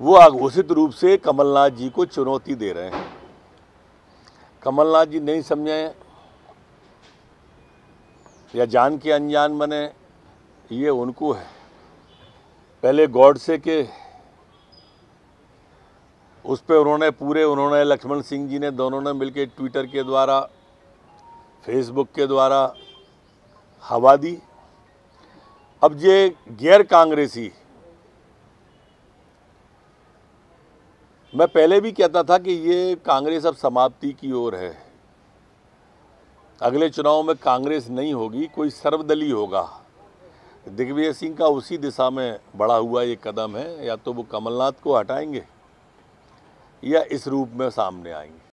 वो आघोषित रूप से कमलनाथ जी को चुनौती दे रहे हैं कमलनाथ जी नहीं समझे या जान के अनजान बने ये उनको है पहले गॉड से के उस पर उन्होंने पूरे उन्होंने लक्ष्मण सिंह जी ने दोनों ने मिलकर ट्विटर के द्वारा फेसबुक के द्वारा हवा दी अब ये गैर कांग्रेसी मैं पहले भी कहता था कि ये कांग्रेस अब समाप्ति की ओर है अगले चुनाव में कांग्रेस नहीं होगी कोई सर्वदलीय होगा दिग्विजय सिंह का उसी दिशा में बढ़ा हुआ ये कदम है या तो वो कमलनाथ को हटाएंगे या इस रूप में सामने आएंगे